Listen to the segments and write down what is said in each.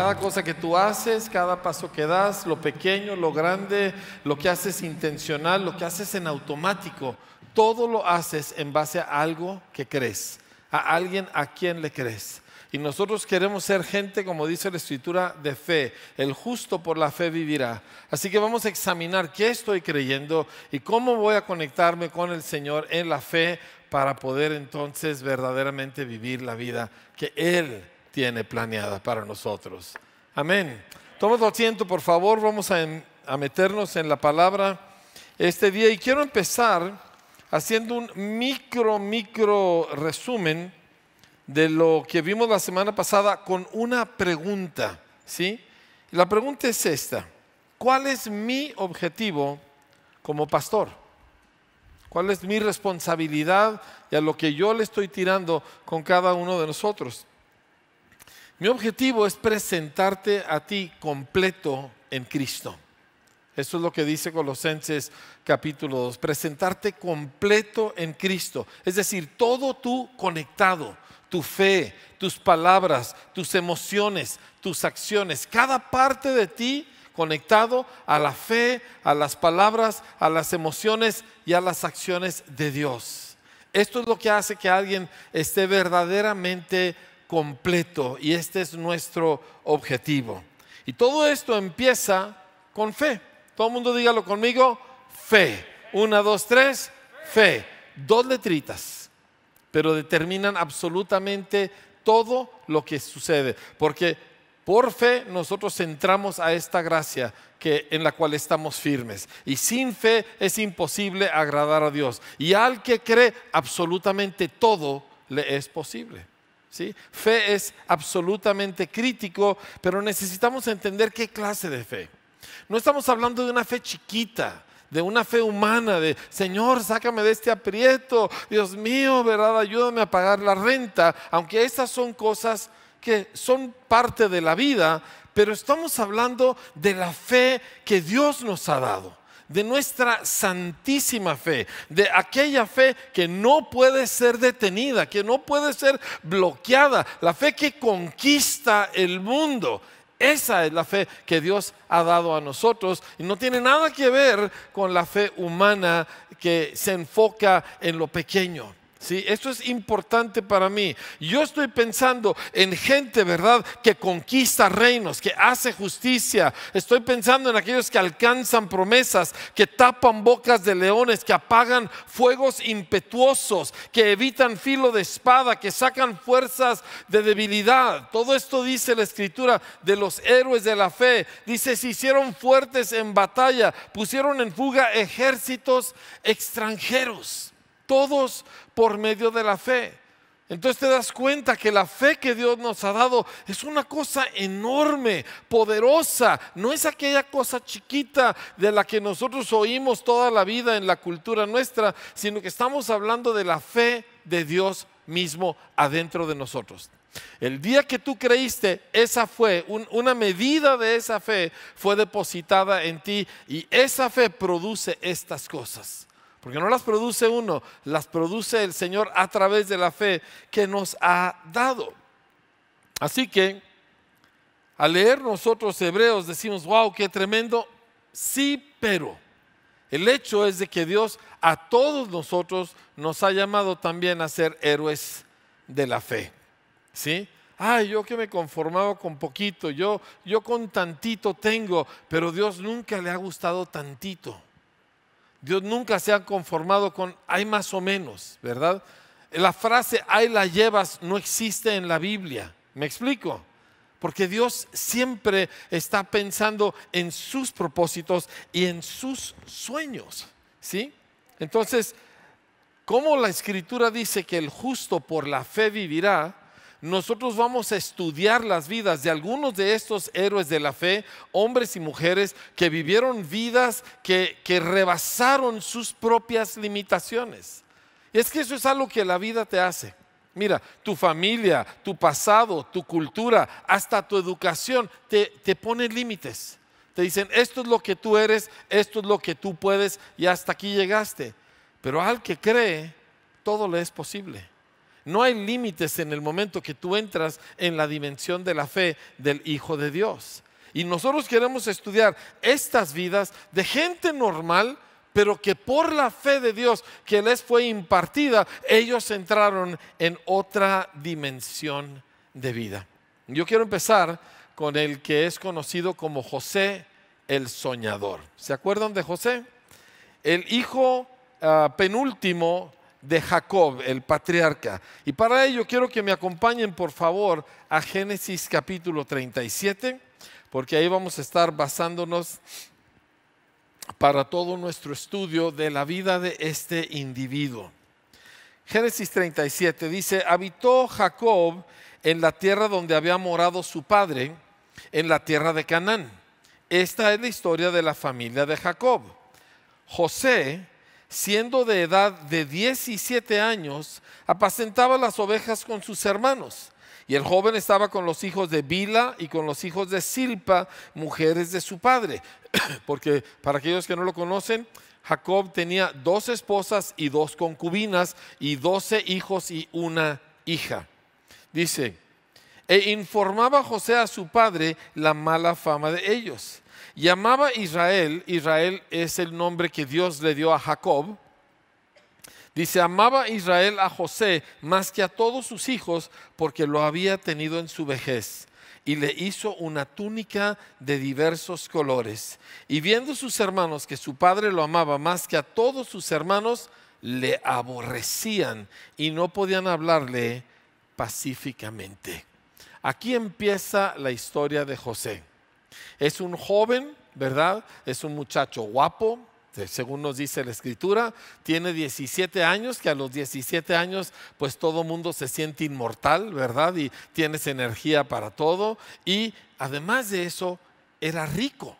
cada cosa que tú haces, cada paso que das, lo pequeño, lo grande, lo que haces intencional, lo que haces en automático, todo lo haces en base a algo que crees, a alguien a quien le crees. Y nosotros queremos ser gente, como dice la escritura, de fe. El justo por la fe vivirá. Así que vamos a examinar qué estoy creyendo y cómo voy a conectarme con el Señor en la fe para poder entonces verdaderamente vivir la vida que Él tiene planeada para nosotros. Amén. tu asiento, por favor, vamos a, meternos en la palabra este día y quiero empezar haciendo un micro, micro resumen de lo que vimos la semana pasada con una pregunta, ¿sí? La pregunta es esta, ¿cuál es mi objetivo como pastor? ¿Cuál es mi responsabilidad y a lo que yo le estoy tirando con cada uno de nosotros? Mi objetivo es presentarte a ti completo en Cristo. Eso es lo que dice Colosenses capítulo 2, presentarte completo en Cristo, es decir, todo tú conectado, tu fe, tus palabras, tus emociones, tus acciones, cada parte de ti conectado a la fe, a las palabras, a las emociones y a las acciones de Dios. Esto es lo que hace que alguien esté verdaderamente completo y este es nuestro objetivo. Y todo esto empieza con fe. Todo el mundo dígalo conmigo, fe. Una, dos, tres, fe. Dos letritas, pero determinan absolutamente todo lo que sucede, porque por fe nosotros entramos a esta gracia que, en la cual estamos firmes. Y sin fe es imposible agradar a Dios. Y al que cree, absolutamente todo le es posible. ¿sí? Fe es absolutamente crítico, pero necesitamos entender qué clase de fe. No estamos hablando de una fe chiquita, de una fe humana, de Señor, sácame de este aprieto, Dios mío, ¿verdad? Ayúdame a pagar la renta, aunque esas son cosas que son parte de la vida, pero estamos hablando de la fe que Dios nos ha dado de nuestra santísima fe, de aquella fe que no puede ser detenida, que no puede ser bloqueada, la fe que conquista el mundo. Esa es la fe que Dios ha dado a nosotros y no tiene nada que ver con la fe humana que se enfoca en lo pequeño. Sí, esto es importante para mí. Yo estoy pensando en gente, ¿verdad?, que conquista reinos, que hace justicia. Estoy pensando en aquellos que alcanzan promesas, que tapan bocas de leones, que apagan fuegos impetuosos, que evitan filo de espada, que sacan fuerzas de debilidad. Todo esto dice la escritura de los héroes de la fe. Dice, se hicieron fuertes en batalla, pusieron en fuga ejércitos extranjeros todos por medio de la fe. Entonces te das cuenta que la fe que Dios nos ha dado es una cosa enorme, poderosa, no es aquella cosa chiquita de la que nosotros oímos toda la vida en la cultura nuestra, sino que estamos hablando de la fe de Dios mismo adentro de nosotros. El día que tú creíste, esa fue, una medida de esa fe fue depositada en ti y esa fe produce estas cosas. Porque no las produce uno, las produce el Señor a través de la fe que nos ha dado. Así que al leer nosotros hebreos decimos, wow, qué tremendo. Sí, pero el hecho es de que Dios a todos nosotros nos ha llamado también a ser héroes de la fe. ¿Sí? Ay, yo que me conformaba con poquito, yo, yo con tantito tengo, pero Dios nunca le ha gustado tantito. Dios nunca se ha conformado con hay más o menos, ¿verdad? La frase hay la llevas no existe en la Biblia. ¿Me explico? Porque Dios siempre está pensando en sus propósitos y en sus sueños. ¿Sí? Entonces, como la escritura dice que el justo por la fe vivirá, nosotros vamos a estudiar las vidas de algunos de estos héroes de la fe, hombres y mujeres que vivieron vidas que, rebasaron sus propias limitaciones. Y es que eso es algo que la vida te hace. Mira, tu familia, tu pasado, tu cultura, hasta tu educación, te, te pone límites. Te dicen, esto es lo que tú eres, esto es lo que tú puedes y hasta aquí llegaste. Pero al que cree, todo le es posible. No hay límites en el momento que tú entras en la dimensión de la fe del Hijo de Dios. Y nosotros queremos estudiar estas vidas de gente normal, pero que por la fe de Dios que les fue impartida, ellos entraron en otra dimensión de vida. Yo quiero empezar con el que es conocido como José el Soñador. ¿Se acuerdan de José? El hijo ah, penúltimo de Jacob, el patriarca. Y para ello quiero que me acompañen, por favor, a Génesis capítulo 37, porque ahí vamos a estar basándonos para todo nuestro estudio de la vida de este individuo. Génesis 37 dice, habitó Jacob en la tierra donde había morado su padre, en la tierra de Canaán. Esta es la historia de la familia de Jacob. José siendo de edad de 17 años, apacentaba las ovejas con sus hermanos. Y el joven estaba con los hijos de Bila y con los hijos de Silpa, mujeres de su padre. Porque para aquellos que no lo conocen, Jacob tenía dos esposas y dos concubinas y doce hijos y una hija. Dice, e informaba José a su padre la mala fama de ellos. Llamaba Israel, Israel es el nombre que Dios le dio a Jacob. Dice, amaba Israel a José más que a todos sus hijos porque lo había tenido en su vejez y le hizo una túnica de diversos colores. Y viendo sus hermanos que su padre lo amaba más que a todos sus hermanos, le aborrecían y no podían hablarle pacíficamente. Aquí empieza la historia de José. Es un joven, ¿verdad? Es un muchacho guapo, según nos dice la escritura, tiene 17 años, que a los 17 años pues todo mundo se siente inmortal, ¿verdad? Y tienes energía para todo. Y además de eso, era rico.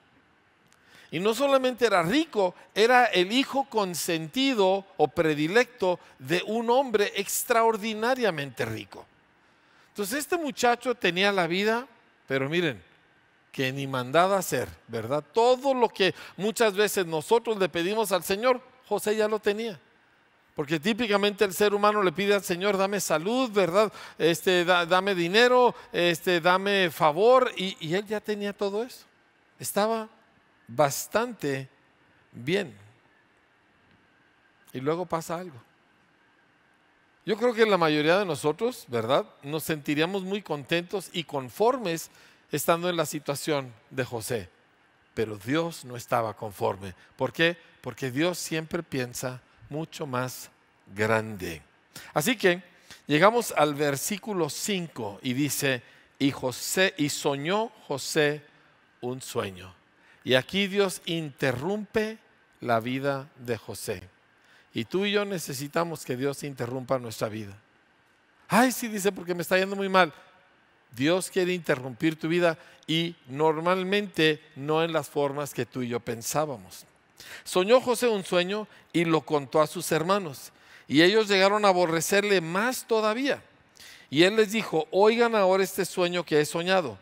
Y no solamente era rico, era el hijo consentido o predilecto de un hombre extraordinariamente rico. Entonces este muchacho tenía la vida, pero miren, que ni a hacer, ¿verdad? Todo lo que muchas veces nosotros le pedimos al Señor, José ya lo tenía. Porque típicamente el ser humano le pide al Señor, dame salud, ¿verdad? Este, dame dinero, este, dame favor. y él ya tenía todo eso. Estaba bastante bien. Y luego pasa algo. Yo creo que la mayoría de nosotros, ¿verdad? Nos sentiríamos muy contentos y conformes estando en la situación de José. Pero Dios no estaba conforme. ¿Por qué? Porque Dios siempre piensa mucho más grande. Así que llegamos al versículo 5 y dice, y José y soñó José un sueño. Y aquí Dios interrumpe la vida de José. Y tú y yo necesitamos que Dios interrumpa nuestra vida. Ay, sí, dice, porque me está yendo muy mal. Dios quiere interrumpir tu vida y normalmente no en las formas que tú y yo pensábamos. Soñó José un sueño y lo contó a sus hermanos. Y ellos llegaron a aborrecerle más todavía. Y él les dijo, oigan ahora este sueño que he soñado.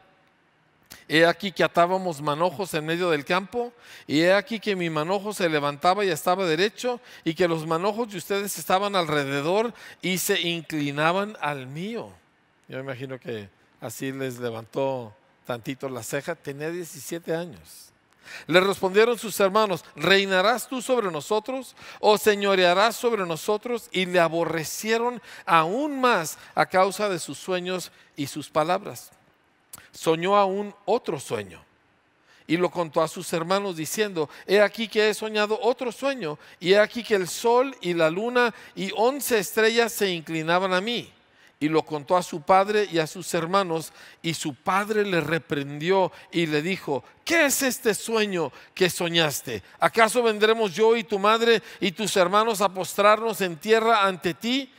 He aquí que atábamos manojos en medio del campo, y he aquí que mi manojo se levantaba y estaba derecho, y que los manojos de ustedes estaban alrededor y se inclinaban al mío. Yo imagino que así les levantó tantito la ceja. Tenía 17 años. Le respondieron sus hermanos, ¿reinarás tú sobre nosotros o señorearás sobre nosotros? Y le aborrecieron aún más a causa de sus sueños y sus palabras soñó aún otro sueño y lo contó a sus hermanos diciendo, he aquí que he soñado otro sueño, y he aquí que el sol y la luna y once estrellas se inclinaban a mí. Y lo contó a su padre y a sus hermanos, y su padre le reprendió y le dijo, ¿qué es este sueño que soñaste? ¿Acaso vendremos yo y tu madre y tus hermanos a postrarnos en tierra ante ti?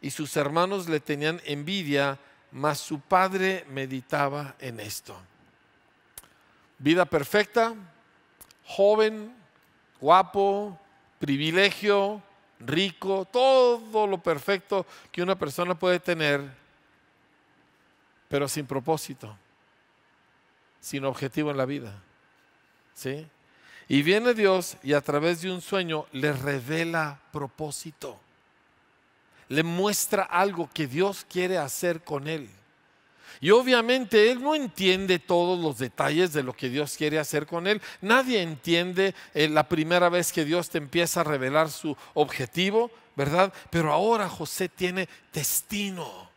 Y sus hermanos le tenían envidia mas su padre meditaba en esto. Vida perfecta, joven, guapo, privilegio, rico, todo lo perfecto que una persona puede tener, pero sin propósito, sin objetivo en la vida. ¿Sí? Y viene Dios y a través de un sueño le revela propósito le muestra algo que Dios quiere hacer con él. Y obviamente él no entiende todos los detalles de lo que Dios quiere hacer con él. Nadie entiende eh, la primera vez que Dios te empieza a revelar su objetivo, ¿verdad? Pero ahora José tiene destino.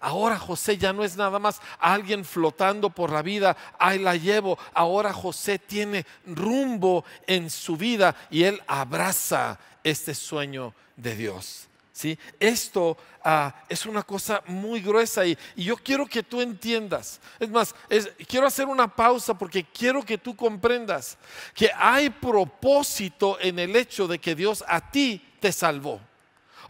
Ahora José ya no es nada más alguien flotando por la vida, ahí la llevo. Ahora José tiene rumbo en su vida y él abraza este sueño de Dios. ¿sí? Esto ah, es una cosa muy gruesa y, y, yo quiero que tú entiendas. Es más, quiero hacer una pausa porque quiero que tú comprendas que hay propósito en el hecho de que Dios a ti te salvó.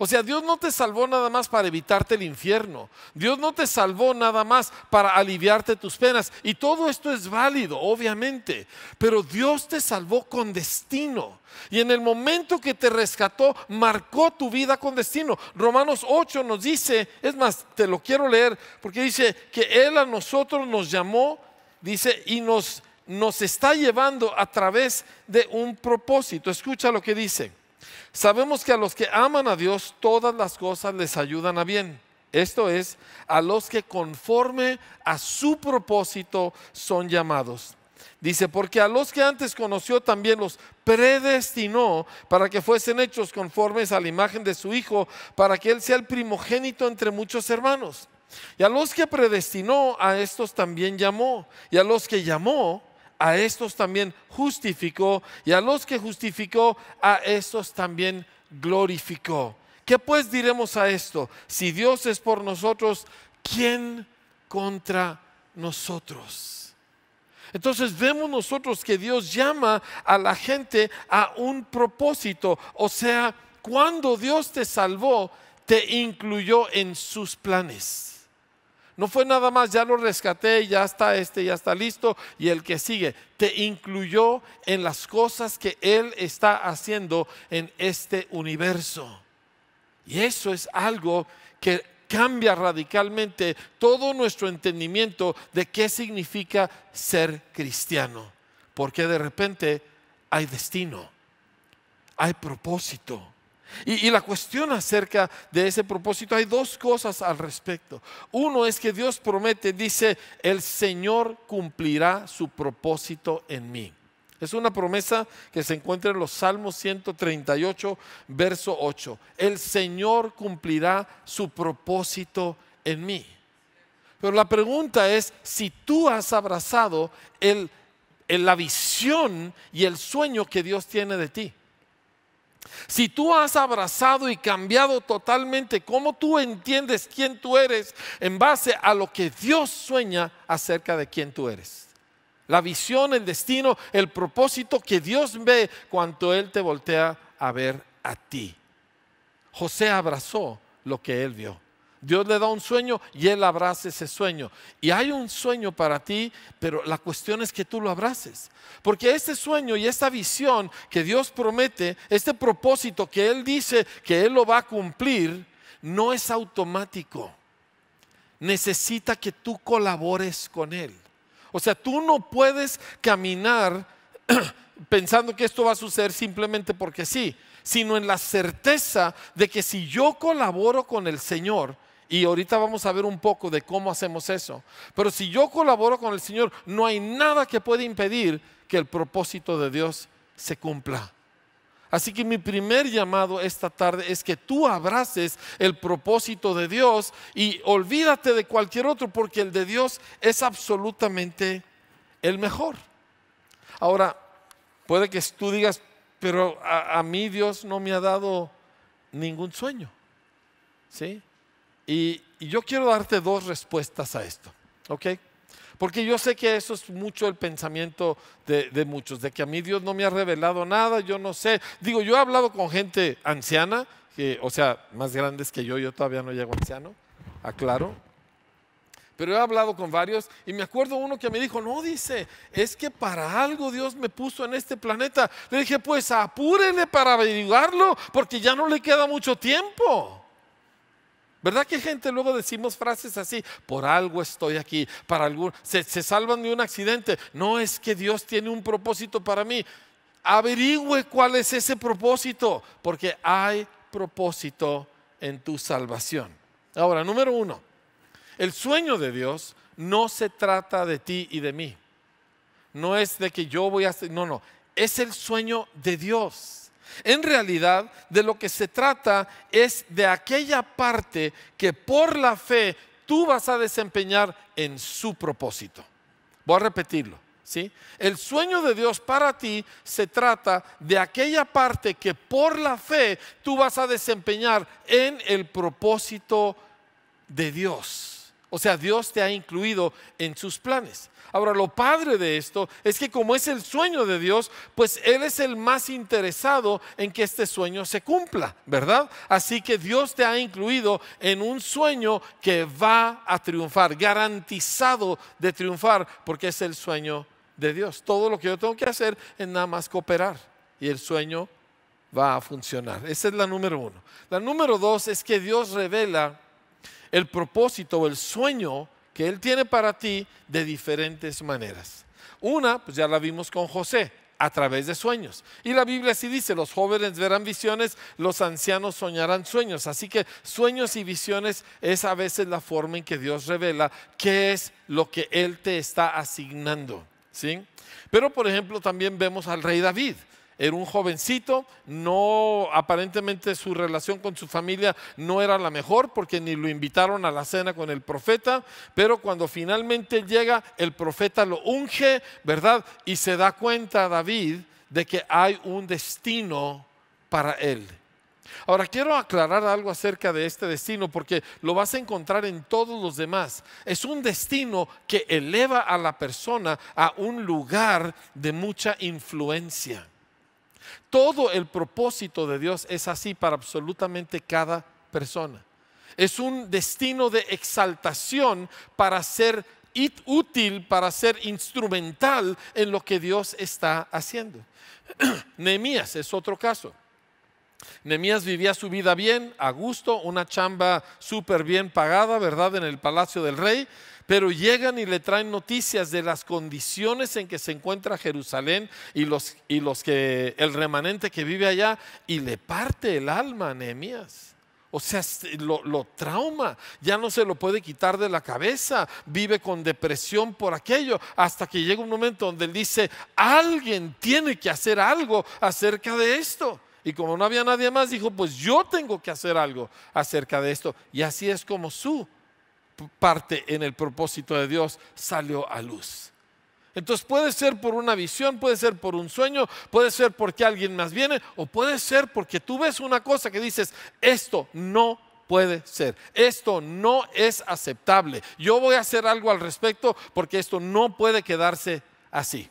O sea, Dios no te salvó nada más para evitarte el infierno. Dios no te salvó nada más para aliviarte tus penas. Y todo esto es válido, obviamente. Pero Dios te salvó con destino. Y en el momento que te rescató, marcó tu vida con destino. Romanos 8 nos dice, es más, te lo quiero leer, porque dice que Él a nosotros nos llamó, dice, y nos, nos está llevando a través de un propósito. Escucha lo que dice. Sabemos que a los que aman a Dios todas las cosas les ayudan a bien. Esto es, a los que conforme a su propósito son llamados. Dice, porque a los que antes conoció también los predestinó para que fuesen hechos conformes a la imagen de su Hijo, para que Él sea el primogénito entre muchos hermanos. Y a los que predestinó, a estos también llamó. Y a los que llamó, a estos también justificó y a los que justificó, a estos también glorificó. ¿Qué pues diremos a esto? Si Dios es por nosotros, ¿quién contra nosotros? Entonces vemos nosotros que Dios llama a la gente a un propósito, o sea, cuando Dios te salvó, te incluyó en sus planes. No fue nada más, ya lo rescaté, ya está este, ya está listo, y el que sigue. Te incluyó en las cosas que Él está haciendo en este universo. Y eso es algo que cambia radicalmente todo nuestro entendimiento de qué significa ser cristiano. Porque de repente hay destino, hay propósito y, la cuestión acerca de ese propósito, hay dos cosas al respecto. Uno es que Dios promete, dice, el Señor cumplirá su propósito en mí. Es una promesa que se encuentra en los Salmos 138, verso 8. El Señor cumplirá su propósito en mí. Pero la pregunta es si tú has abrazado la visión y el sueño que Dios tiene de ti. Si tú has abrazado y cambiado totalmente cómo tú entiendes quién tú eres en base a lo que Dios sueña acerca de quién tú eres. La visión, el destino, el propósito que Dios ve cuando Él te voltea a ver a ti. José abrazó lo que él vio. Dios le da un sueño y Él abraza ese sueño. Y hay un sueño para ti, pero la cuestión es que tú lo abraces. Porque ese sueño y esta visión que Dios promete, este propósito que Él dice que Él lo va a cumplir, no es automático. Necesita que tú colabores con Él. O sea, tú no puedes caminar pensando que esto va a suceder simplemente porque sí, sino en la certeza de que si yo colaboro con el Señor, y ahorita vamos a ver un poco de cómo hacemos eso. Pero si yo colaboro con el Señor, no hay nada que pueda impedir que el propósito de Dios se cumpla. Así que mi primer llamado esta tarde es que tú abraces el propósito de Dios y olvídate de cualquier otro porque el de Dios es absolutamente el mejor. Ahora, puede que tú digas, pero a, a mí Dios no me ha dado ningún sueño. ¿Sí? Y, yo quiero darte dos respuestas a esto, ¿ok? Porque yo sé que eso es mucho el pensamiento de, muchos, de que a mí Dios no me ha revelado nada, yo no sé. Digo, yo he hablado con gente anciana, o sea, más grandes que yo, yo todavía no llego anciano, aclaro, pero he hablado con varios y me acuerdo uno que me dijo, no, dice, es que para algo Dios me puso en este planeta. Le dije, pues apúrele para averiguarlo porque ya no le queda mucho tiempo. ¿Verdad que gente luego decimos frases así? Por algo estoy aquí, para algún... Se, se, salvan de un accidente. No es que Dios tiene un propósito para mí. Averigüe cuál es ese propósito, porque hay propósito en tu salvación. Ahora, número uno, el sueño de Dios no se trata de ti y de mí. No es de que yo voy a... No, no, es el sueño de Dios. En realidad, de lo que se trata es de aquella parte que por la fe tú vas a desempeñar en su propósito. Voy a repetirlo. ¿sí? El sueño de Dios para ti se trata de aquella parte que por la fe tú vas a desempeñar en el propósito de Dios. O sea, Dios te ha incluido en sus planes. Ahora, lo padre de esto es que como es el sueño de Dios, pues Él es el más interesado en que este sueño se cumpla, ¿verdad? Así que Dios te ha incluido en un sueño que va a triunfar, garantizado de triunfar, porque es el sueño de Dios. Todo lo que yo tengo que hacer es nada más cooperar y el sueño va a funcionar. Esa es la número uno. La número dos es que Dios revela el propósito o el sueño que Él tiene para ti de diferentes maneras. Una, pues ya la vimos con José, a través de sueños. Y la Biblia sí dice, los jóvenes verán visiones, los ancianos soñarán sueños. Así que sueños y visiones es a veces la forma en que Dios revela qué es lo que Él te está asignando. Pero por ejemplo también vemos al rey David era un jovencito, no aparentemente su relación con su familia no era la mejor porque ni lo invitaron a la cena con el profeta, pero cuando finalmente llega el profeta lo unge, ¿verdad? Y se da cuenta David de que hay un destino para él. Ahora quiero aclarar algo acerca de este destino porque lo vas a encontrar en todos los demás. Es un destino que eleva a la persona a un lugar de mucha influencia. Todo el propósito de Dios es así para absolutamente cada persona. Es un destino de exaltación para ser útil, para ser instrumental en lo que Dios está haciendo. Nehemías es otro caso. Nehemías vivía su vida bien, a gusto, una chamba súper bien pagada, ¿verdad? En el palacio del rey pero llegan y le traen noticias de las condiciones en que se encuentra Jerusalén y los, y los que el remanente que vive allá y le parte el alma a Nehemías. O sea, lo, lo, trauma, ya no se lo puede quitar de la cabeza, vive con depresión por aquello, hasta que llega un momento donde él dice, alguien tiene que hacer algo acerca de esto. Y como no había nadie más, dijo, pues yo tengo que hacer algo acerca de esto. Y así es como su parte en el propósito de Dios salió a luz. Entonces puede ser por una visión, puede ser por un sueño, puede ser porque alguien más viene o puede ser porque tú ves una cosa que dices, esto no puede ser, esto no es aceptable, yo voy a hacer algo al respecto porque esto no puede quedarse así.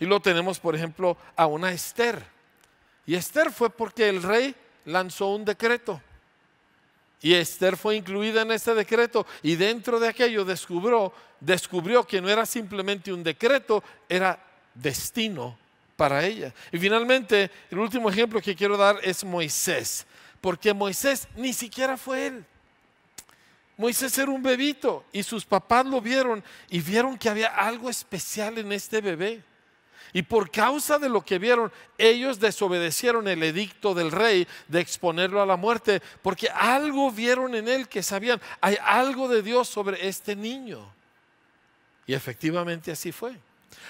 Y lo tenemos, por ejemplo, a una Esther. Y Esther fue porque el rey lanzó un decreto. Y Esther fue incluida en ese decreto y dentro de aquello descubrió, descubrió que no era simplemente un decreto, era destino para ella. Y finalmente, el último ejemplo que quiero dar es Moisés, porque Moisés ni siquiera fue él. Moisés era un bebito y sus papás lo vieron y vieron que había algo especial en este bebé. Y por causa de lo que vieron, ellos desobedecieron el edicto del rey de exponerlo a la muerte, porque algo vieron en él que sabían, hay algo de Dios sobre este niño. Y efectivamente así fue.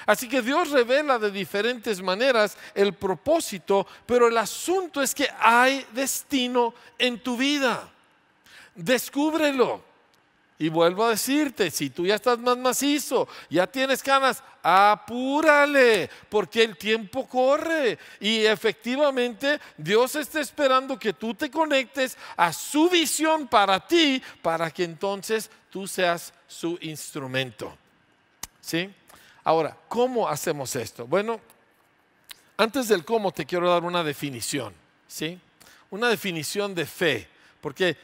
Así que Dios revela de diferentes maneras el propósito, pero el asunto es que hay destino en tu vida. Descúbrelo. Y vuelvo a decirte, si tú ya estás más macizo, ya tienes ganas, apúrale, porque el tiempo corre. Y efectivamente Dios está esperando que tú te conectes a su visión para ti, para que entonces tú seas su instrumento. ¿Sí? Ahora, ¿cómo hacemos esto? Bueno, antes del cómo te quiero dar una definición, ¿sí? Una definición de fe, porque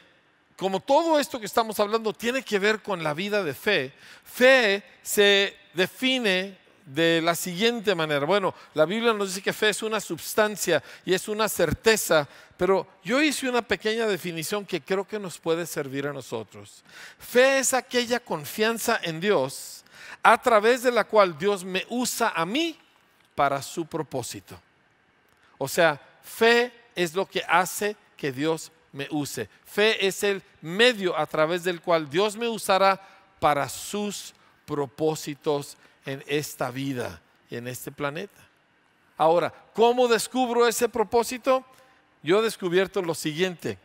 como todo esto que estamos hablando tiene que ver con la vida de fe, fe se define de la siguiente manera. Bueno, la Biblia nos dice que fe es una sustancia y es una certeza, pero yo hice una pequeña definición que creo que nos puede servir a nosotros. Fe es aquella confianza en Dios a través de la cual Dios me usa a mí para su propósito. O sea, fe es lo que hace que Dios me use. Fe es el medio a través del cual Dios me usará para sus propósitos en esta vida y en este planeta. Ahora, ¿cómo descubro ese propósito? Yo he descubierto lo siguiente,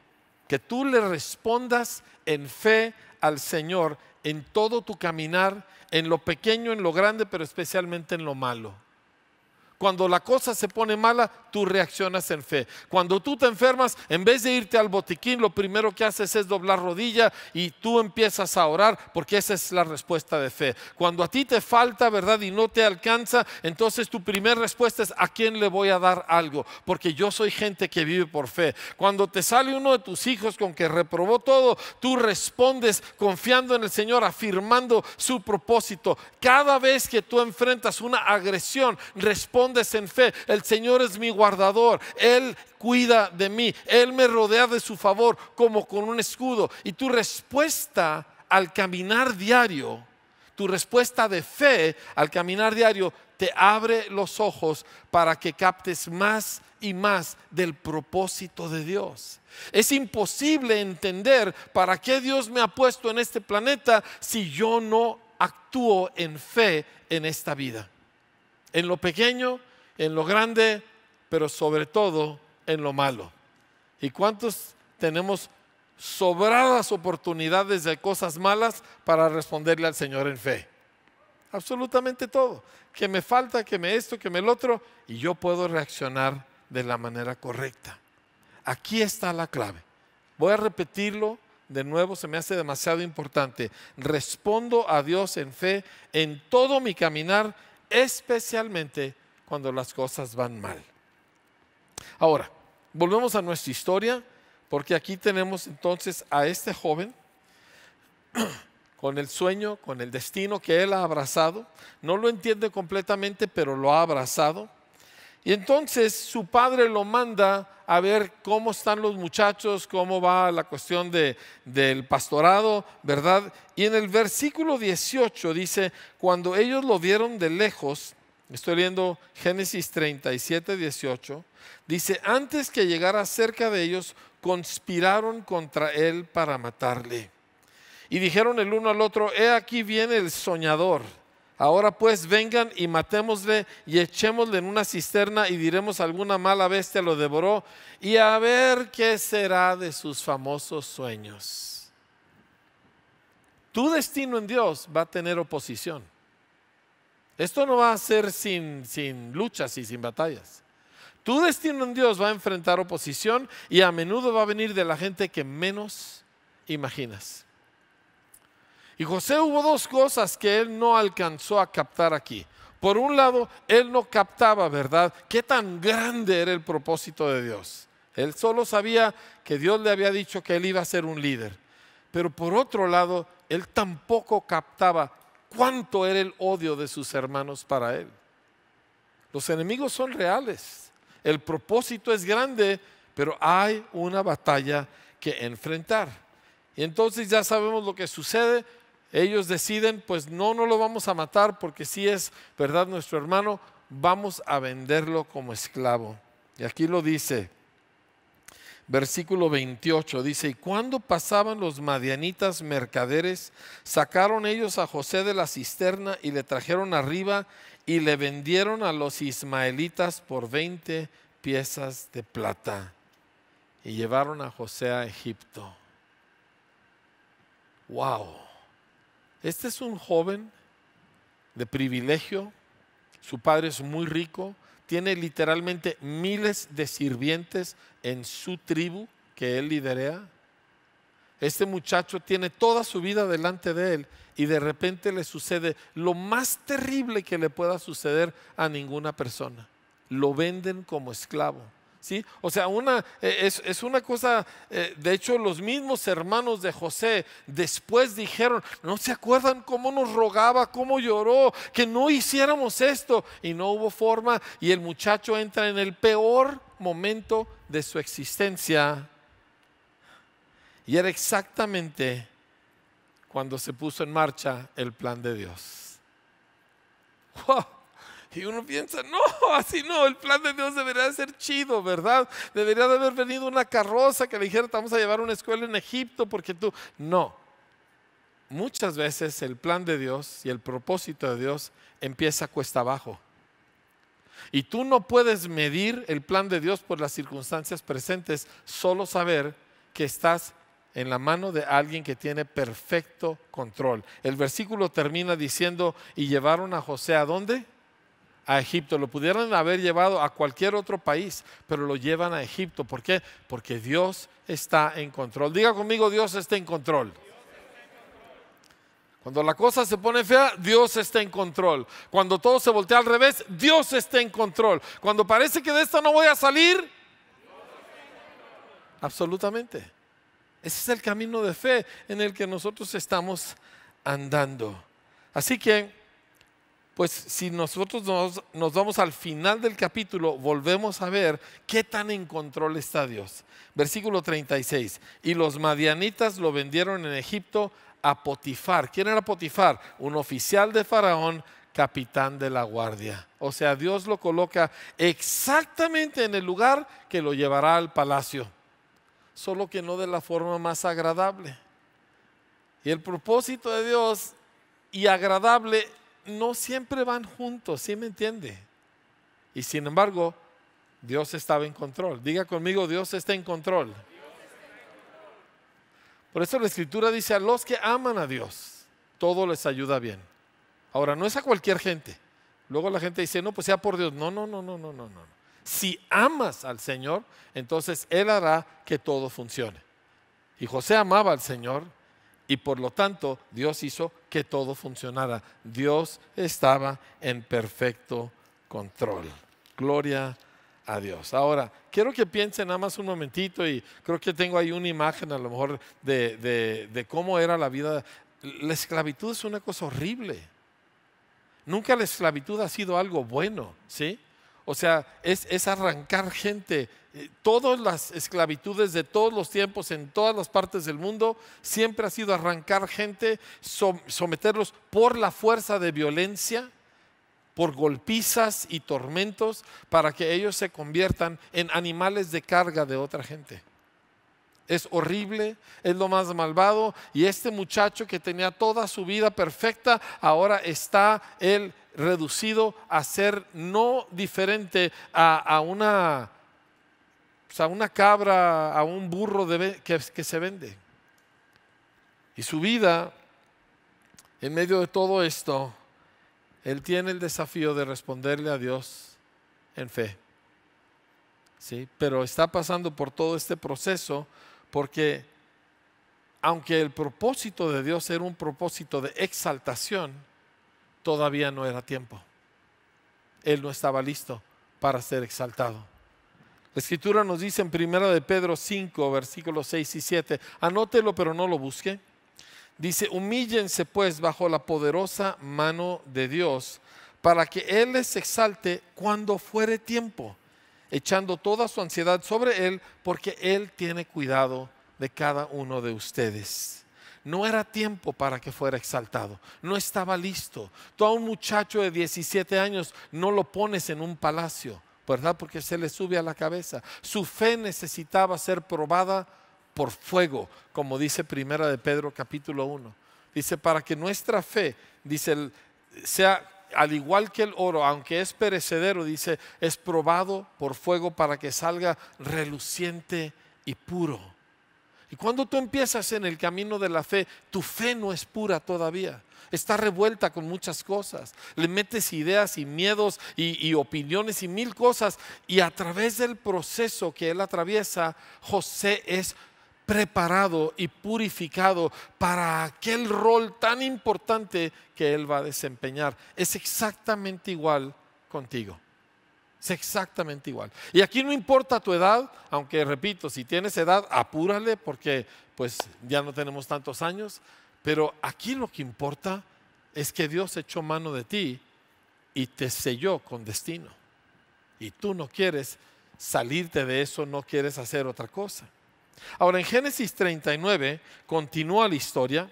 que tú le respondas en fe al Señor en todo tu caminar, en lo pequeño, en lo grande, pero especialmente en lo malo. Cuando la cosa se pone mala, tú reaccionas en fe. Cuando tú te enfermas, en vez de irte al botiquín, lo primero que haces es doblar rodilla y tú empiezas a orar porque esa es la respuesta de fe. Cuando a ti te falta, ¿verdad? Y no te alcanza, entonces tu primera respuesta es, ¿a quién le voy a dar algo? Porque yo soy gente que vive por fe. Cuando te sale uno de tus hijos con que reprobó todo, tú respondes confiando en el Señor, afirmando su propósito. Cada vez que tú enfrentas una agresión, responde en fe, el Señor es mi guardador, Él cuida de mí, Él me rodea de su favor como con un escudo. Y tu respuesta al caminar diario, tu respuesta de fe al caminar diario te abre los ojos para que captes más y más del propósito de Dios. Es imposible entender para qué Dios me ha puesto en este planeta si yo no actúo en fe en esta vida en lo pequeño, en lo grande, pero sobre todo en lo malo. ¿Y cuántos tenemos sobradas oportunidades de cosas malas para responderle al Señor en fe? Absolutamente todo. Que me falta, que me esto, que me el otro, y yo puedo reaccionar de la manera correcta. Aquí está la clave. Voy a repetirlo de nuevo, se me hace demasiado importante. Respondo a Dios en fe en todo mi caminar especialmente cuando las cosas van mal. Ahora, volvemos a nuestra historia, porque aquí tenemos entonces a este joven con el sueño, con el destino que él ha abrazado. No lo entiende completamente, pero lo ha abrazado. Y entonces su padre lo manda a ver cómo están los muchachos, cómo va la cuestión de, del pastorado, ¿verdad? Y en el versículo 18 dice, cuando ellos lo vieron de lejos, estoy leyendo Génesis 37, 18, dice, antes que llegara cerca de ellos, conspiraron contra él para matarle. Y dijeron el uno al otro, he aquí viene el soñador Ahora pues vengan y matémosle y echémosle en una cisterna y diremos alguna mala bestia lo devoró y a ver qué será de sus famosos sueños. Tu destino en Dios va a tener oposición. Esto no va a ser sin, sin luchas y sin batallas. Tu destino en Dios va a enfrentar oposición y a menudo va a venir de la gente que menos imaginas. Y José hubo dos cosas que él no alcanzó a captar aquí. Por un lado, él no captaba, ¿verdad?, qué tan grande era el propósito de Dios. Él solo sabía que Dios le había dicho que él iba a ser un líder. Pero por otro lado, él tampoco captaba cuánto era el odio de sus hermanos para él. Los enemigos son reales. El propósito es grande, pero hay una batalla que enfrentar. Y entonces ya sabemos lo que sucede ellos deciden, pues no, no lo vamos a matar porque si es verdad nuestro hermano, vamos a venderlo como esclavo. Y aquí lo dice, versículo 28, dice, y cuando pasaban los madianitas mercaderes, sacaron ellos a José de la cisterna y le trajeron arriba y le vendieron a los ismaelitas por 20 piezas de plata. Y llevaron a José a Egipto. ¡Wow! Este es un joven de privilegio, su padre es muy rico, tiene literalmente miles de sirvientes en su tribu que él liderea. Este muchacho tiene toda su vida delante de él y de repente le sucede lo más terrible que le pueda suceder a ninguna persona. Lo venden como esclavo. O sea, una, eh, es, una cosa, eh, de hecho los mismos hermanos de José después dijeron, ¿no se acuerdan cómo nos rogaba, cómo lloró, que no hiciéramos esto? Y no hubo forma y el muchacho entra en el peor momento de su existencia. Y era exactamente cuando se puso en marcha el plan de Dios. ¡Wow! Y uno piensa, no, así no, el plan de Dios debería ser chido, ¿verdad? Debería de haber venido una carroza que le dijera, te vamos a llevar una escuela en Egipto porque tú... No, muchas veces el plan de Dios y el propósito de Dios empieza cuesta abajo. Y tú no puedes medir el plan de Dios por las circunstancias presentes, solo saber que estás en la mano de alguien que tiene perfecto control. El versículo termina diciendo, y llevaron a José a dónde? a Egipto. Lo pudieran haber llevado a cualquier otro país, pero lo llevan a Egipto. ¿Por qué? Porque Dios está en control. Diga conmigo, Dios está en control. Cuando la cosa se pone fea, Dios está en control. Cuando todo se voltea al revés, Dios está en control. Cuando parece que de esto no voy a salir, absolutamente. Ese es el camino de fe en el que nosotros estamos andando. Así que pues si nosotros nos, vamos al final del capítulo, volvemos a ver qué tan en control está Dios. Versículo 36, y los madianitas lo vendieron en Egipto a Potifar. ¿Quién era Potifar? Un oficial de Faraón, capitán de la guardia. O sea, Dios lo coloca exactamente en el lugar que lo llevará al palacio, solo que no de la forma más agradable. Y el propósito de Dios y agradable no siempre van juntos, ¿sí me entiende? Y sin embargo, Dios estaba en control. Diga conmigo, Dios está en control. Por eso la escritura dice, a los que aman a Dios, todo les ayuda bien. Ahora, no es a cualquier gente. Luego la gente dice, no, pues sea por Dios. No, no, no, no, no, no, no. Si amas al Señor, entonces Él hará que todo funcione. Y José amaba al Señor y por lo tanto Dios hizo que todo funcionara. Dios estaba en perfecto control. Gloria a Dios. Ahora, quiero que piensen nada más un momentito y creo que tengo ahí una imagen a lo mejor de, cómo era la vida. La esclavitud es una cosa horrible. Nunca la esclavitud ha sido algo bueno, ¿sí? O sea, es, arrancar gente. Eh, todas las esclavitudes de todos los tiempos en todas las partes del mundo siempre ha sido arrancar gente, someterlos por la fuerza de violencia, por golpizas y tormentos, para que ellos se conviertan en animales de carga de otra gente. Es horrible, es lo más malvado y este muchacho que tenía toda su vida perfecta, ahora está él reducido a ser no diferente a, una, pues, una cabra, a un burro que, que se vende. Y su vida, en medio de todo esto, él tiene el desafío de responderle a Dios en fe. ¿Sí? Pero está pasando por todo este proceso porque aunque el propósito de Dios era un propósito de exaltación, todavía no era tiempo. Él no estaba listo para ser exaltado. La escritura nos dice en 1 de Pedro 5, versículos 6 y 7, anótelo pero no lo busque. Dice, humíllense pues bajo la poderosa mano de Dios para que Él les exalte cuando fuere tiempo, echando toda su ansiedad sobre Él, porque Él tiene cuidado de cada uno de ustedes. No era tiempo para que fuera exaltado. No estaba listo. Tú a un muchacho de 17 años no lo pones en un palacio, ¿verdad? Porque se le sube a la cabeza. Su fe necesitaba ser probada por fuego, como dice Primera de Pedro capítulo 1. Dice, para que nuestra fe, dice, sea al igual que el oro, aunque es perecedero, dice, es probado por fuego para que salga reluciente y puro y cuando tú empiezas en el camino de la fe, tu fe no es pura todavía. Está revuelta con muchas cosas. Le metes ideas y miedos y, opiniones y mil cosas. Y a través del proceso que él atraviesa, José es preparado y purificado para aquel rol tan importante que Él va a desempeñar. Es exactamente igual contigo. Es exactamente igual. Y aquí no importa tu edad, aunque repito, si tienes edad, apúrale porque pues ya no tenemos tantos años, pero aquí lo que importa es que Dios echó mano de ti y te selló con destino. Y tú no quieres salirte de eso, no quieres hacer otra cosa. Ahora en Génesis 39 continúa la historia,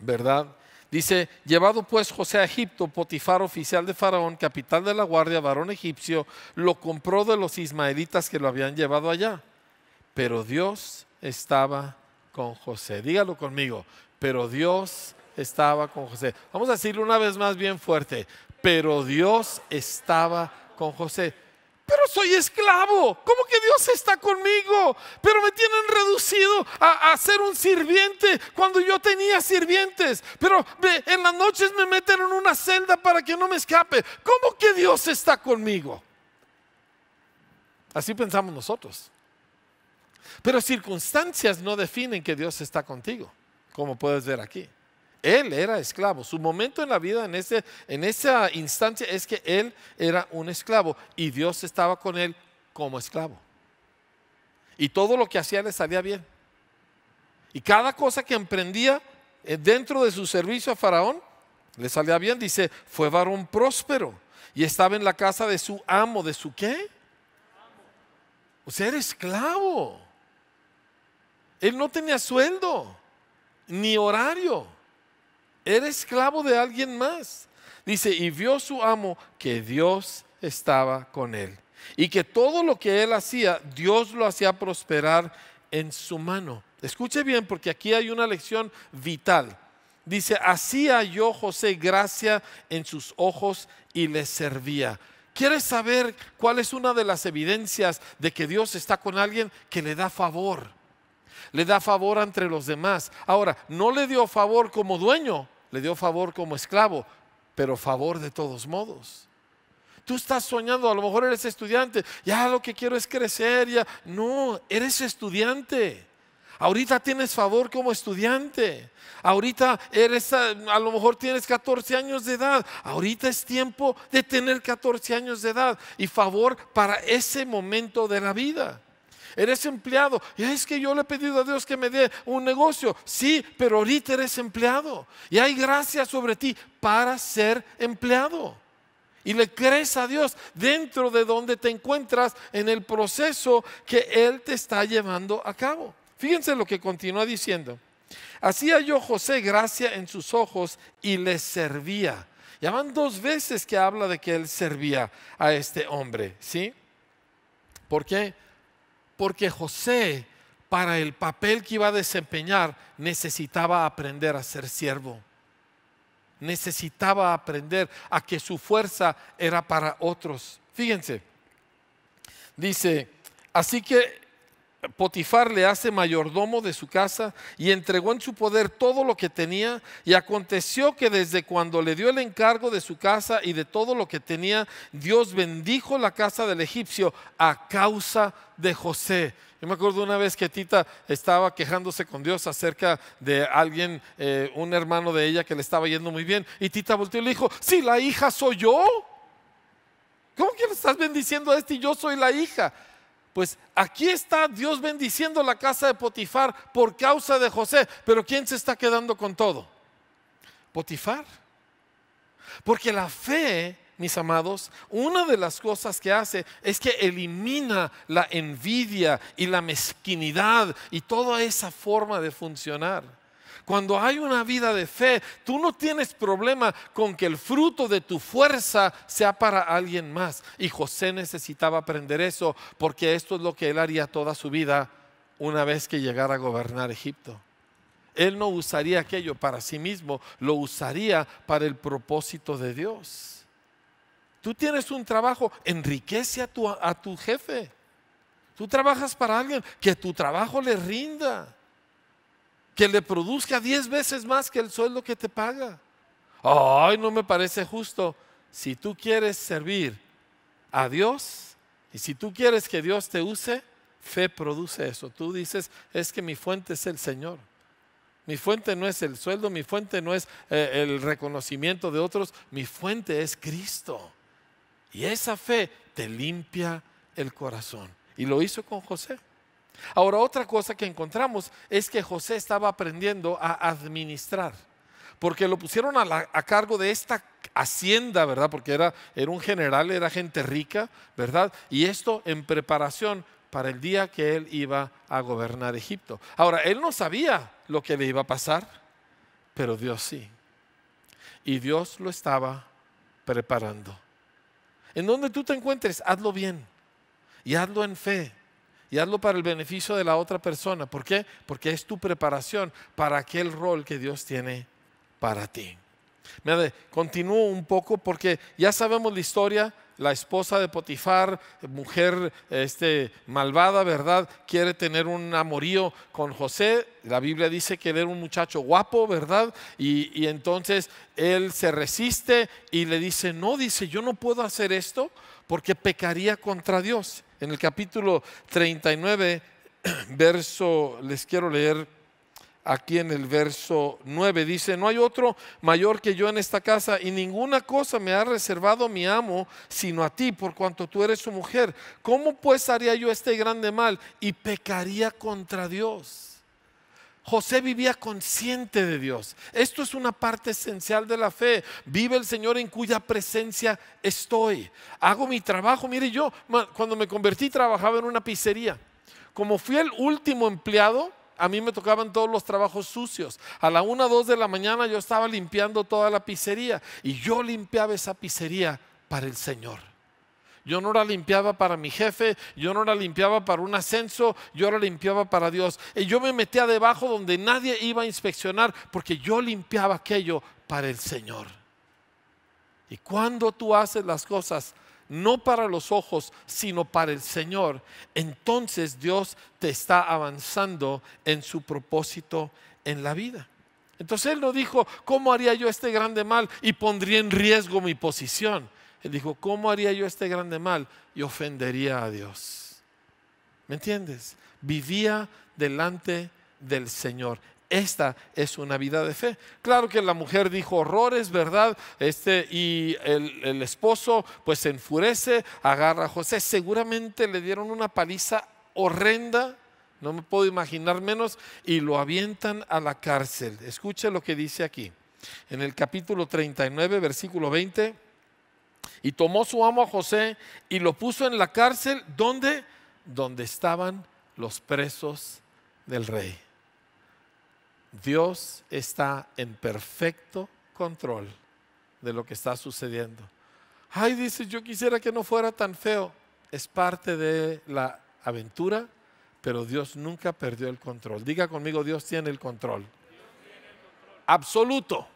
¿verdad? Dice, llevado pues José a Egipto, Potifar, oficial de Faraón, capital de la guardia, varón egipcio, lo compró de los ismaelitas que lo habían llevado allá. Pero Dios estaba con José. Dígalo conmigo, pero Dios estaba con José. Vamos a decirlo una vez más bien fuerte, pero Dios estaba con José. Pero soy esclavo. ¿Cómo que Dios está conmigo? Pero me tienen reducido a, ser un sirviente cuando yo tenía sirvientes. Pero en las noches me meten en una celda para que no me escape. ¿Cómo que Dios está conmigo? Así pensamos nosotros. Pero circunstancias no definen que Dios está contigo, como puedes ver aquí. Él era esclavo. Su momento en la vida, en, ese, en esa instancia, es que él era un esclavo y Dios estaba con él como esclavo. Y todo lo que hacía le salía bien. Y cada cosa que emprendía eh, dentro de su servicio a Faraón, le salía bien. Dice, fue varón próspero y estaba en la casa de su amo. ¿De su qué? O sea, era esclavo. Él no tenía sueldo ni horario. Era esclavo de alguien más. Dice, y vio su amo que Dios estaba con él y que todo lo que él hacía, Dios lo hacía prosperar en su mano. Escuche bien, porque aquí hay una lección vital. Dice, hacía yo José gracia en sus ojos y le servía. ¿Quieres saber cuál es una de las evidencias de que Dios está con alguien que le da favor? Le da favor entre los demás. Ahora, no le dio favor como dueño, le dio favor como esclavo, pero favor de todos modos. Tú estás soñando, a lo mejor eres estudiante, ya lo que quiero es crecer, ya. No, eres estudiante. Ahorita tienes favor como estudiante. Ahorita eres, a, ah, a, lo mejor tienes 14 años de edad. Ahorita es tiempo de tener 14 años de edad y favor para ese momento de la vida eres empleado. Y es que yo le he pedido a Dios que me dé un negocio. Sí, pero ahorita eres empleado. Y hay gracia sobre ti para ser empleado. Y le crees a Dios dentro de donde te encuentras en el proceso que Él te está llevando a cabo. Fíjense lo que continúa diciendo. Así yo José gracia en sus ojos y le servía. Ya van dos veces que habla de que él servía a este hombre, ¿sí? ¿Por qué? porque José, para el papel que iba a desempeñar, necesitaba aprender a ser siervo. Necesitaba aprender a que su fuerza era para otros. Fíjense, dice, así que Potifar le hace mayordomo de su casa y entregó en su poder todo lo que tenía. Y aconteció que desde cuando le dio el encargo de su casa y de todo lo que tenía, Dios bendijo la casa del egipcio a causa de José. Yo me acuerdo una vez que Tita estaba quejándose con Dios acerca de alguien, eh, un hermano de ella que le estaba yendo muy bien. Y Tita volteó y le dijo, si la hija soy yo, ¿cómo que le estás bendiciendo a este y yo soy la hija? Pues aquí está Dios bendiciendo la casa de Potifar por causa de José, pero ¿quién se está quedando con todo? Potifar. Porque la fe, mis amados, una de las cosas que hace es que elimina la envidia y la mezquinidad y toda esa forma de funcionar. Cuando hay una vida de fe, tú no tienes problema con que el fruto de tu fuerza sea para alguien más. Y José necesitaba aprender eso porque esto es lo que él haría toda su vida una vez que llegara a gobernar Egipto. Él no usaría aquello para sí mismo, lo usaría para el propósito de Dios. Tú tienes un trabajo, enriquece a tu, a tu jefe. Tú trabajas para alguien, que tu trabajo le rinda que le produzca diez veces más que el sueldo que te paga. Ay, no me parece justo. Si tú quieres servir a Dios y si tú quieres que Dios te use, fe produce eso. Tú dices, es que mi fuente es el Señor. Mi fuente no es el sueldo, mi fuente no es eh, el reconocimiento de otros, mi fuente es Cristo. Y esa fe te limpia el corazón. Y lo hizo con José. Ahora, otra cosa que encontramos es que José estaba aprendiendo a administrar, porque lo pusieron a, cargo de esta hacienda, ¿verdad? Porque era, era un general, era gente rica, ¿verdad? Y esto en preparación para el día que él iba a gobernar Egipto. Ahora, él no sabía lo que le iba a pasar, pero Dios sí. Y Dios lo estaba preparando. En donde tú te encuentres, hazlo bien y hazlo en fe y hazlo para el beneficio de la otra persona. ¿Por qué? Porque es tu preparación para aquel rol que Dios tiene para ti. Mira, continúo un poco porque ya sabemos la historia la esposa de Potifar, mujer este, malvada, ¿verdad? Quiere tener un amorío con José. La Biblia dice que él era un muchacho guapo, ¿verdad? Y, y entonces él se resiste y le dice, no, dice, yo no puedo hacer esto porque pecaría contra Dios. En el capítulo 39, verso, les quiero leer aquí en el verso 9. Dice, no hay otro mayor que yo en esta casa y ninguna cosa me ha reservado mi amo sino a ti, por cuanto tú eres su mujer. ¿Cómo pues haría yo este grande mal y pecaría contra Dios? José vivía consciente de Dios. Esto es una parte esencial de la fe. Vive el Señor en cuya presencia estoy. Hago mi trabajo. Mire, yo cuando me convertí trabajaba en una pizzería. Como fui el último empleado, a mí me tocaban todos los trabajos sucios. A la 1, dos de la mañana yo estaba limpiando toda la pizzería y yo limpiaba esa pizzería para el Señor. Yo no la limpiaba para mi jefe, yo no la limpiaba para un ascenso, yo la limpiaba para Dios. Y yo me metía debajo donde nadie iba a inspeccionar porque yo limpiaba aquello para el Señor. Y cuando tú haces las cosas no para los ojos, sino para el Señor, entonces Dios te está avanzando en su propósito en la vida. Entonces él no dijo, ¿cómo haría yo este grande mal y pondría en riesgo mi posición? Él dijo, ¿cómo haría yo este grande mal y ofendería a Dios? ¿Me entiendes? Vivía delante del Señor. Esta es una vida de fe. Claro que la mujer dijo horrores, ¿verdad? Este, y el, esposo pues se enfurece, agarra a José. Seguramente le dieron una paliza horrenda, no me puedo imaginar menos, y lo avientan a la cárcel. Escuche lo que dice aquí, en el capítulo 39, versículo 20. Y tomó su amo a José y lo puso en la cárcel, donde Donde estaban los presos del rey. Dios está en perfecto control de lo que está sucediendo. Ay, dice, yo quisiera que no fuera tan feo. Es parte de la aventura, pero Dios nunca perdió el control. Diga conmigo, Dios tiene el control. Absoluto.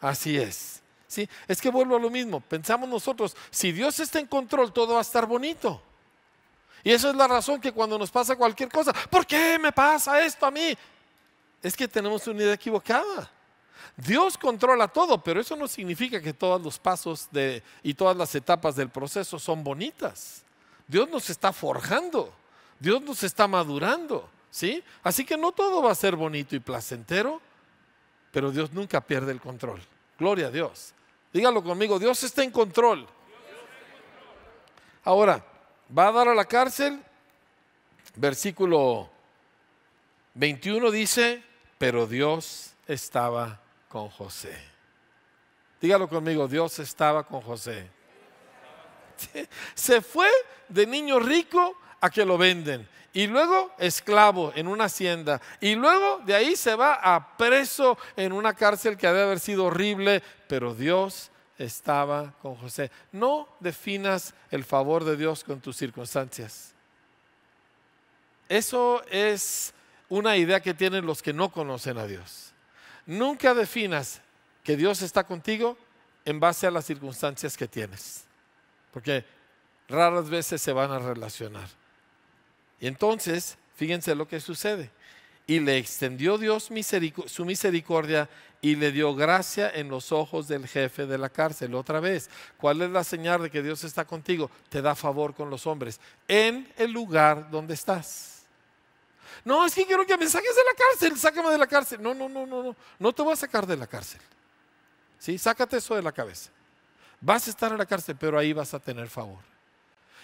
Así es. ¿Sí? Es que vuelvo a lo mismo. Pensamos nosotros, si Dios está en control, todo va a estar bonito. Y esa es la razón que cuando nos pasa cualquier cosa, ¿por qué me pasa esto a mí? es que tenemos una idea equivocada. Dios controla todo, pero eso no significa que todos los pasos y todas las etapas del proceso son bonitas. Dios nos está forjando, Dios nos está madurando, ¿sí? Así que no todo va a ser bonito y placentero, pero Dios nunca pierde el control. Gloria a Dios. Dígalo conmigo, Dios está en control. Ahora, va a dar a la cárcel, versículo 21 dice, pero Dios estaba con José. Dígalo conmigo, Dios estaba con José. Se fue de niño rico a que lo venden y luego esclavo en una hacienda y luego de ahí se va a preso en una cárcel que de haber sido horrible, pero Dios estaba con José. No definas el favor de Dios con tus circunstancias. Eso es una idea que tienen los que no conocen a Dios. Nunca definas que Dios está contigo en base a las circunstancias que tienes, porque raras veces se van a relacionar. Y entonces, fíjense lo que sucede. Y le extendió Dios su misericordia y le dio gracia en los ojos del jefe de la cárcel. Otra vez, ¿cuál es la señal de que Dios está contigo? Te da favor con los hombres en el lugar donde estás. No, es que quiero que me saques de la cárcel, sácame de la cárcel. No, no, no, no, no, no te voy a sacar de la cárcel. ¿Sí? Sácate eso de la cabeza. Vas a estar en la cárcel, pero ahí vas a tener favor.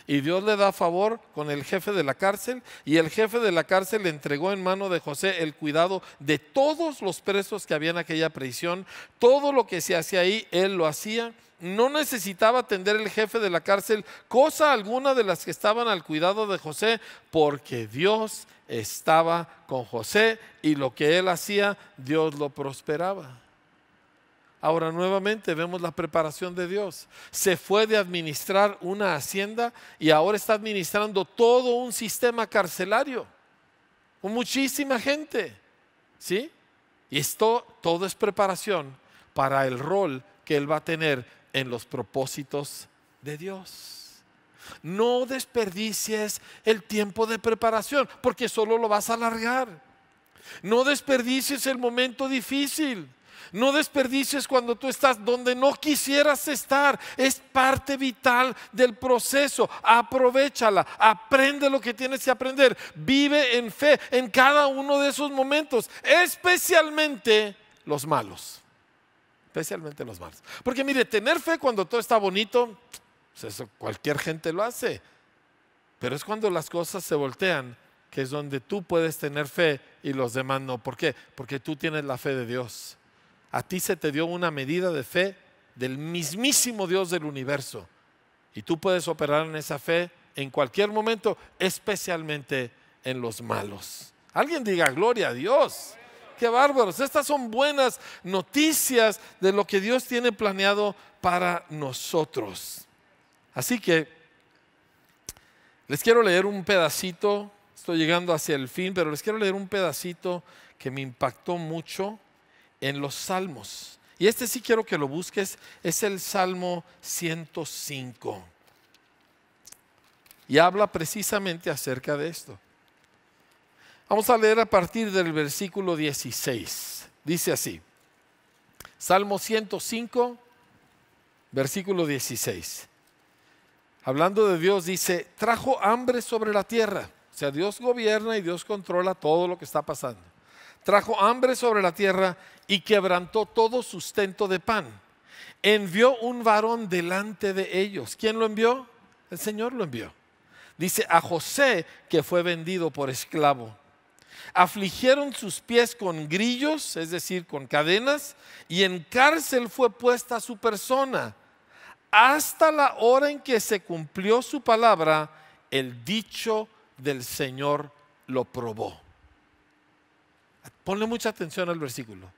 Y Dios le da favor con el jefe de la cárcel y el jefe de la cárcel le entregó en mano de José el cuidado de todos los presos que había en aquella prisión. Todo lo que se hacía ahí, él lo hacía no necesitaba atender el jefe de la cárcel cosa alguna de las que estaban al cuidado de José, porque Dios estaba con José y lo que él hacía, Dios lo prosperaba. Ahora nuevamente vemos la preparación de Dios. Se fue de administrar una hacienda y ahora está administrando todo un sistema carcelario. Con muchísima gente. ¿Sí? Y esto todo es preparación para el rol que él va a tener en los propósitos de Dios. No desperdicies el tiempo de preparación, porque solo lo vas a alargar. No desperdicies el momento difícil. No desperdicies cuando tú estás donde no quisieras estar. Es parte vital del proceso. Aprovechala, aprende lo que tienes que aprender. Vive en fe en cada uno de esos momentos, especialmente los malos especialmente los malos. Porque mire, tener fe cuando todo está bonito, pues eso cualquier gente lo hace. Pero es cuando las cosas se voltean que es donde tú puedes tener fe y los demás no. ¿Por qué? Porque tú tienes la fe de Dios. A ti se te dio una medida de fe del mismísimo Dios del universo. Y tú puedes operar en esa fe en cualquier momento, especialmente en los malos. Alguien diga gloria a Dios bárbaros. Estas son buenas noticias de lo que Dios tiene planeado para nosotros. Así que les quiero leer un pedacito, estoy llegando hacia el fin, pero les quiero leer un pedacito que me impactó mucho en los salmos. Y este sí quiero que lo busques, es el Salmo 105. Y habla precisamente acerca de esto. Vamos a leer a partir del versículo 16. Dice así, Salmo 105, versículo 16. Hablando de Dios, dice, trajo hambre sobre la tierra. O sea, Dios gobierna y Dios controla todo lo que está pasando. Trajo hambre sobre la tierra y quebrantó todo sustento de pan. Envió un varón delante de ellos. ¿Quién lo envió? El Señor lo envió. Dice a José que fue vendido por esclavo Afligieron sus pies con grillos, es decir, con cadenas, y en cárcel fue puesta su persona, hasta la hora en que se cumplió su palabra, el dicho del Señor lo probó. Ponle mucha atención al versículo.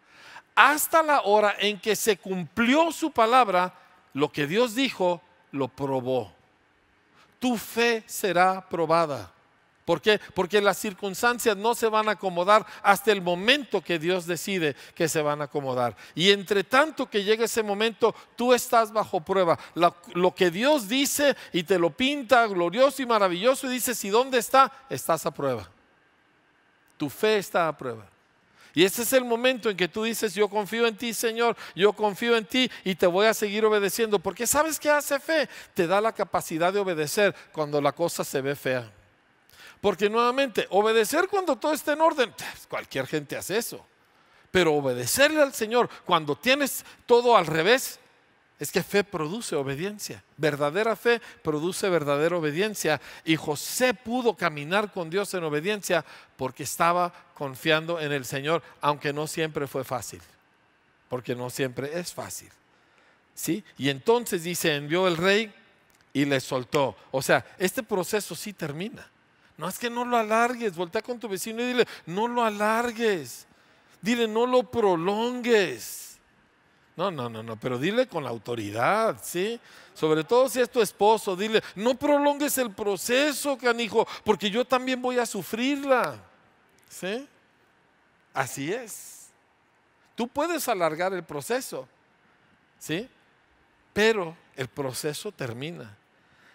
Hasta la hora en que se cumplió su palabra, lo que Dios dijo, lo probó. Tu fe será probada. ¿Por qué? Porque las circunstancias no se van a acomodar hasta el momento que Dios decide que se van a acomodar. Y entre tanto que llegue ese momento, tú estás bajo prueba. Lo, que Dios dice y te lo pinta glorioso y maravilloso y dices, ¿y dónde está? Estás a prueba. Tu fe está a prueba. Y ese es el momento en que tú dices, yo confío en ti, Señor, yo confío en ti y te voy a seguir obedeciendo. Porque sabes que hace fe, te da la capacidad de obedecer cuando la cosa se ve fea. Porque nuevamente, obedecer cuando todo está en orden, pues, cualquier gente hace eso. Pero obedecerle al Señor cuando tienes todo al revés, es que fe produce obediencia. Verdadera fe produce verdadera obediencia. Y José pudo caminar con Dios en obediencia porque estaba confiando en el Señor, aunque no siempre fue fácil. Porque no siempre es fácil. ¿Sí? Y entonces dice, envió el rey y le soltó. O sea, este proceso sí termina. No, es que no lo alargues. Voltea con tu vecino y dile, no lo alargues. Dile, no lo prolongues. No, no, no, no, pero dile con la autoridad, ¿sí? Sobre todo si es tu esposo, dile, no prolongues el proceso, canijo, porque yo también voy a sufrirla. ¿Sí? Así es. Tú puedes alargar el proceso, ¿sí? Pero el proceso termina.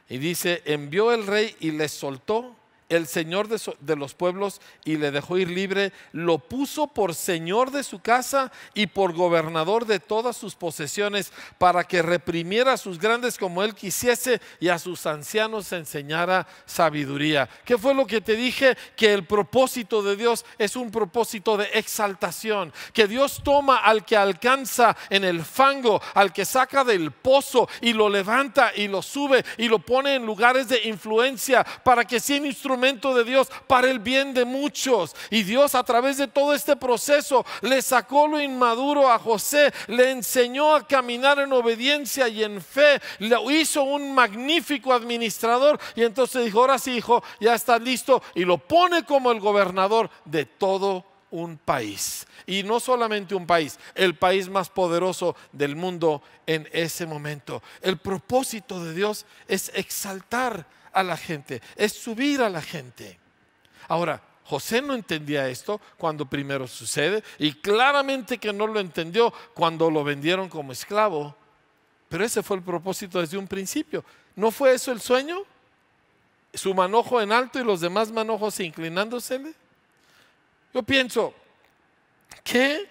Y dice, envió el rey y les soltó el Señor de, los pueblos y le dejó ir libre, lo puso por Señor de su casa y por gobernador de todas sus posesiones, para que reprimiera a sus grandes como él quisiese y a sus ancianos enseñara sabiduría. ¿Qué fue lo que te dije? Que el propósito de Dios es un propósito de exaltación, que Dios toma al que alcanza en el fango, al que saca del pozo y lo levanta y lo sube y lo pone en lugares de influencia para que sin instrumentos de Dios para el bien de muchos. Y Dios a través de todo este proceso le sacó lo inmaduro a José, le enseñó a caminar en obediencia y en fe, lo hizo un magnífico administrador y entonces dijo, ahora sí, hijo, ya estás listo y lo pone como el gobernador de todo un país. Y no solamente un país, el país más poderoso del mundo en ese momento. El propósito de Dios es exaltar a la gente, es subir a la gente. Ahora, José no entendía esto cuando primero sucede y claramente que no lo entendió cuando lo vendieron como esclavo. Pero ese fue el propósito desde un principio. ¿No fue eso el sueño? Su manojo en alto y los demás manojos inclinándosele. Yo pienso, ¿qué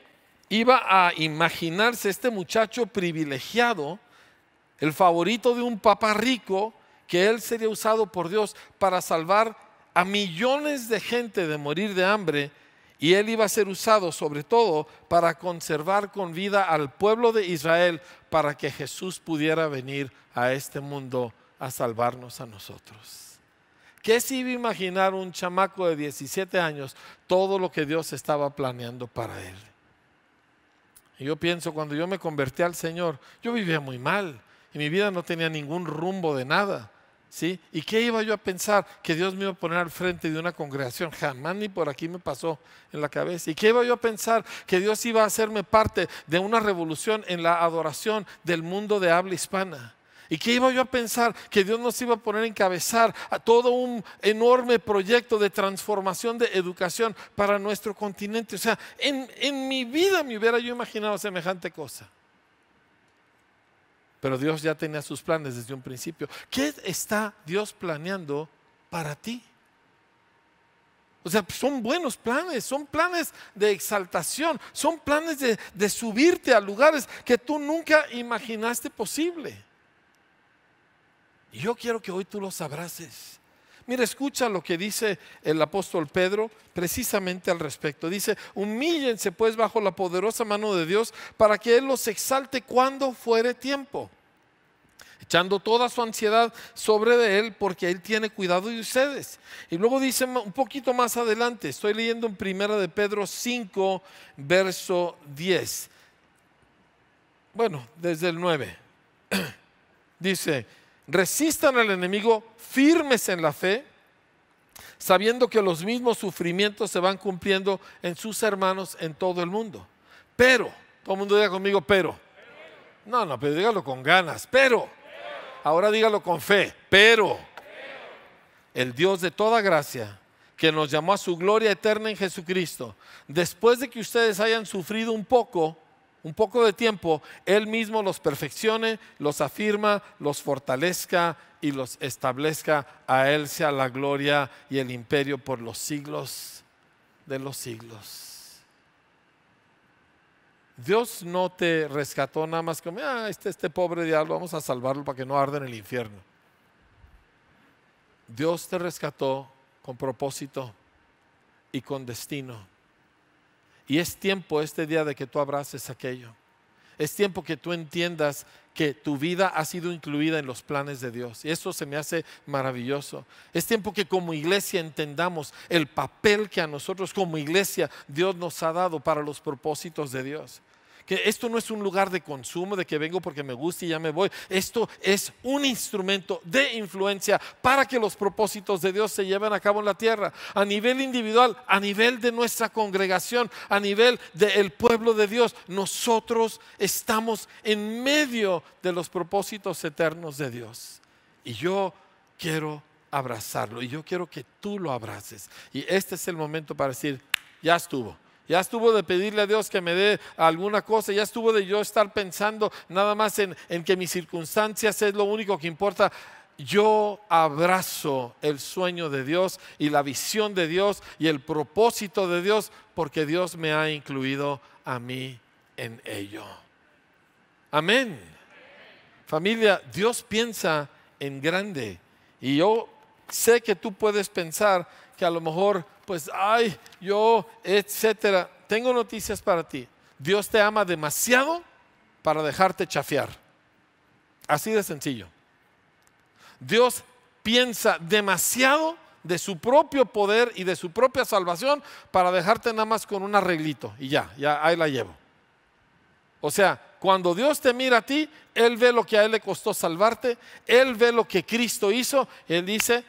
iba a imaginarse este muchacho privilegiado, el favorito de un papá rico, que él sería usado por Dios para salvar a millones de gente de morir de hambre y él iba a ser usado sobre todo para conservar con vida al pueblo de Israel para que Jesús pudiera venir a este mundo a salvarnos a nosotros. ¿Qué se iba a imaginar un chamaco de 17 años todo lo que Dios estaba planeando para él? Y yo pienso, cuando yo me convertí al Señor, yo vivía muy mal y mi vida no tenía ningún rumbo de nada. ¿Sí? ¿Y qué iba yo a pensar? Que Dios me iba a poner al frente de una congregación. Jamás ni por aquí me pasó en la cabeza. ¿Y qué iba yo a pensar? Que Dios iba a hacerme parte de una revolución en la adoración del mundo de habla hispana. ¿Y qué iba yo a pensar? Que Dios nos iba a poner a encabezar a todo un enorme proyecto de transformación de educación para nuestro continente. O sea, en, en mi vida me hubiera yo imaginado semejante cosa. Pero Dios ya tenía sus planes desde un principio. ¿Qué está Dios planeando para ti? O sea, son buenos planes, son planes de exaltación, son planes de, subirte a lugares que tú nunca imaginaste posible. Y yo quiero que hoy tú los abraces Mira, escucha lo que dice el apóstol Pedro precisamente al respecto. Dice, humíllense pues bajo la poderosa mano de Dios para que Él los exalte cuando fuere tiempo, echando toda su ansiedad sobre de Él porque Él tiene cuidado de ustedes. Y luego dice un poquito más adelante, estoy leyendo en primera de Pedro 5, verso 10. Bueno, desde el 9. dice, resistan al enemigo firmes en la fe, sabiendo que los mismos sufrimientos se van cumpliendo en sus hermanos en todo el mundo. Pero, todo el mundo diga conmigo, pero. No, no, pero dígalo con ganas, pero. Ahora dígalo con fe, pero. El Dios de toda gracia, que nos llamó a su gloria eterna en Jesucristo, después de que ustedes hayan sufrido un poco, un poco de tiempo, Él mismo los perfeccione, los afirma, los fortalezca y los establezca. A Él sea la gloria y el imperio por los siglos de los siglos. Dios no te rescató nada más como, ah, este, este pobre diablo, vamos a salvarlo para que no arde en el infierno. Dios te rescató con propósito y con destino. Y es tiempo este día de que tú abraces aquello. Es tiempo que tú entiendas que tu vida ha sido incluida en los planes de Dios. Y eso se me hace maravilloso. Es tiempo que como iglesia entendamos el papel que a nosotros como iglesia Dios nos ha dado para los propósitos de Dios que esto no es un lugar de consumo, de que vengo porque me gusta y ya me voy. Esto es un instrumento de influencia para que los propósitos de Dios se lleven a cabo en la tierra, a nivel individual, a nivel de nuestra congregación, a nivel del pueblo de Dios. Nosotros estamos en medio de los propósitos eternos de Dios. Y yo quiero abrazarlo y yo quiero que tú lo abraces. Y este es el momento para decir, ya estuvo ya estuvo de pedirle a Dios que me dé alguna cosa, ya estuvo de yo estar pensando nada más en, que mis circunstancias es lo único que importa yo abrazo el sueño de Dios y la visión de Dios y el propósito de Dios porque Dios me ha incluido a mí en ello. Amén. Familia, Dios piensa en grande y yo sé que tú puedes pensar que a lo mejor pues, ay, yo, etcétera. Tengo noticias para ti. Dios te ama demasiado para dejarte chafiar. Así de sencillo. Dios piensa demasiado de su propio poder y de su propia salvación para dejarte nada más con un arreglito y ya, ya ahí la llevo. O sea, cuando Dios te mira a ti, Él ve lo que a Él le costó salvarte, Él ve lo que Cristo hizo, Él dice,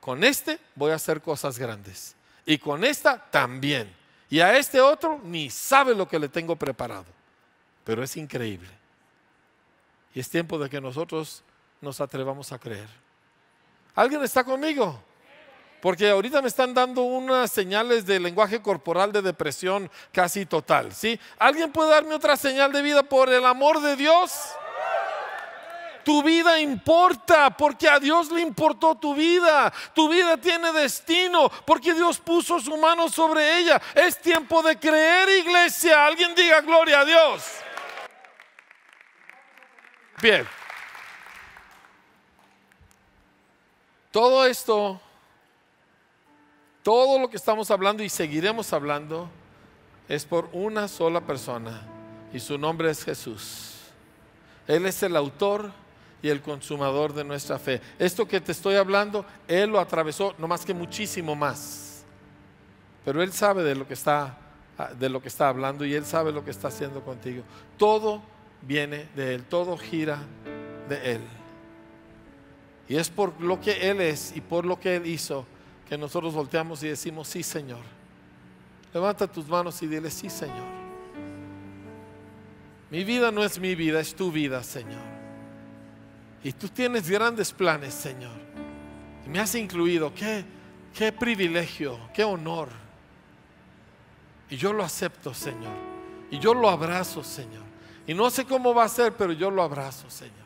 con este voy a hacer cosas grandes y con esta también. Y a este otro ni sabe lo que le tengo preparado. Pero es increíble. Y es tiempo de que nosotros nos atrevamos a creer. ¿Alguien está conmigo? Porque ahorita me están dando unas señales de lenguaje corporal de depresión casi total, ¿sí? ¿Alguien puede darme otra señal de vida por el amor de Dios? Tu vida importa porque a Dios le importó tu vida. Tu vida tiene destino porque Dios puso su mano sobre ella. Es tiempo de creer, iglesia. Alguien diga gloria a Dios. Bien. Todo esto, todo lo que estamos hablando y seguiremos hablando es por una sola persona y su nombre es Jesús. Él es el autor y el consumador de nuestra fe. Esto que te estoy hablando, Él lo atravesó, no más que muchísimo más. Pero Él sabe de lo que está, ah, de lo que está hablando y Él sabe lo que está haciendo contigo. Todo viene de Él, todo gira de Él. Y es por lo que Él es y por lo que Él hizo que nosotros volteamos y decimos, sí Señor. Levanta tus manos y dile, sí Señor. Mi vida no es mi vida, es tu vida, Señor. Y tú tienes grandes planes, Señor. Me has incluido. Qué, qué privilegio, qué honor. Y yo lo acepto, Señor. Y yo lo abrazo, Señor. Y no sé cómo va a ser, pero yo lo abrazo, Señor.